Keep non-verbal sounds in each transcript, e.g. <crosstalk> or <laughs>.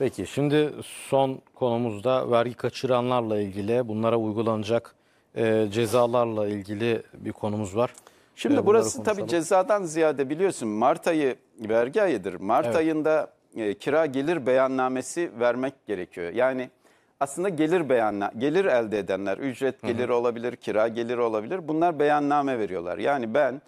Peki şimdi son konumuzda vergi kaçıranlarla ilgili bunlara uygulanacak e, cezalarla ilgili bir konumuz var. Şimdi e, burası tabii cezadan ziyade biliyorsun Mart ayı vergi ayıdır. Mart evet. ayında e, kira gelir beyannamesi vermek gerekiyor. Yani aslında gelir beyanna gelir elde edenler ücret geliri olabilir, kira geliri olabilir. Bunlar beyanname veriyorlar. Yani ben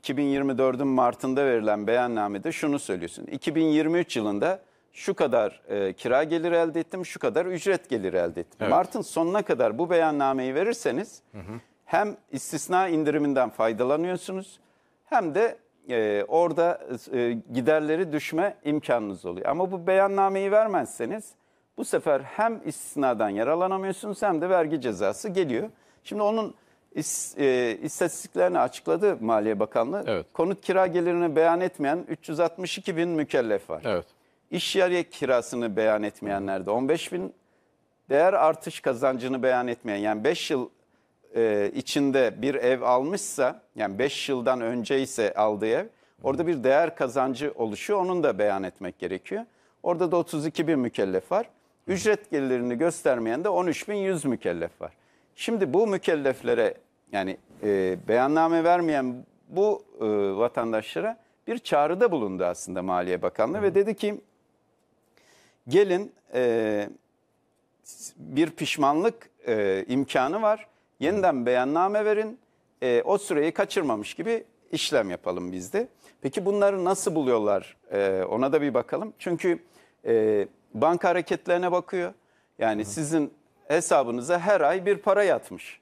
2024'ün Mart'ında verilen beyannamede şunu söylüyorsun. 2023 yılında şu kadar e, kira geliri elde ettim, şu kadar ücret geliri elde ettim. Evet. Mart'ın sonuna kadar bu beyannameyi verirseniz hı hı. hem istisna indiriminden faydalanıyorsunuz hem de e, orada e, giderleri düşme imkanınız oluyor. Ama bu beyannameyi vermezseniz bu sefer hem istisnadan yaralanamıyorsunuz, hem de vergi cezası geliyor. Şimdi onun is, e, istatistiklerini açıkladı Maliye Bakanlığı. Evet. Konut kira gelirini beyan etmeyen 362 bin mükellef var. Evet. İş yeri kirasını beyan etmeyenlerde 15 bin, değer artış kazancını beyan etmeyen yani 5 yıl e, içinde bir ev almışsa yani 5 yıldan önce ise aldığı ev orada bir değer kazancı oluşuyor onun da beyan etmek gerekiyor. Orada da 32 bin mükellef var. Ücret gelirlerini göstermeyen de 13.100 mükellef var. Şimdi bu mükelleflere yani e, beyanname vermeyen bu e, vatandaşlara bir çağrıda bulundu aslında Maliye Bakanlığı ve dedi ki Gelin e, bir pişmanlık e, imkanı var. Yeniden beyanname verin. E, o süreyi kaçırmamış gibi işlem yapalım bizde. Peki bunları nasıl buluyorlar? E, ona da bir bakalım. Çünkü e, banka hareketlerine bakıyor. Yani Hı. sizin hesabınıza her ay bir para yatmış.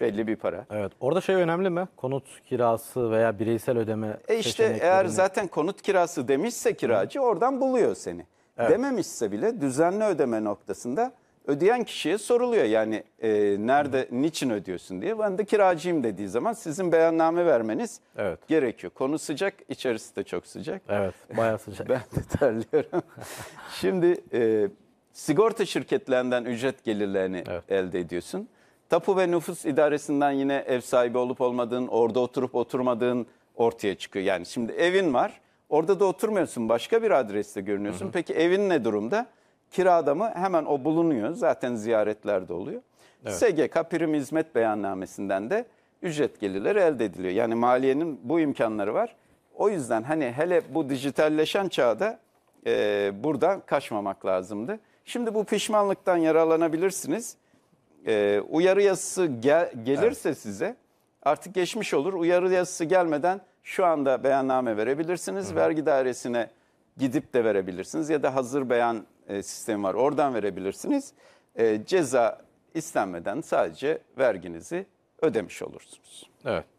Belli bir para. Evet. Orada şey önemli mi? Konut kirası veya bireysel ödeme. E işte eğer zaten konut kirası demişse kiracı Hı. oradan buluyor seni. Evet. Dememişse bile düzenli ödeme noktasında ödeyen kişiye soruluyor. Yani e, nerede, Hı. niçin ödüyorsun diye. Ben de kiracıyım dediği zaman sizin beyanname vermeniz evet. gerekiyor. Konu sıcak, içerisi de çok sıcak. Evet, bayağı sıcak. <laughs> ben de terliyorum. <laughs> Şimdi e, sigorta şirketlerinden ücret gelirlerini evet. elde ediyorsun. Tapu ve nüfus idaresinden yine ev sahibi olup olmadığın, orada oturup oturmadığın ortaya çıkıyor. Yani şimdi evin var Orada da oturmuyorsun başka bir adreste görünüyorsun. Hı hı. Peki evin ne durumda? Kirada mı? Hemen o bulunuyor. Zaten ziyaretler de oluyor. Evet. SGK prim hizmet beyannamesinden de ücret gelirleri elde ediliyor. Yani maliyenin bu imkanları var. O yüzden hani hele bu dijitalleşen çağda e, buradan kaçmamak lazımdı. Şimdi bu pişmanlıktan yaralanabilirsiniz. E, uyarı yazısı gel gelirse evet. size artık geçmiş olur. Uyarı yazısı gelmeden şu anda beyanname verebilirsiniz. Hı. Vergi dairesine gidip de verebilirsiniz ya da hazır beyan e, sistemi var oradan verebilirsiniz. E, ceza istenmeden sadece verginizi ödemiş olursunuz. Evet.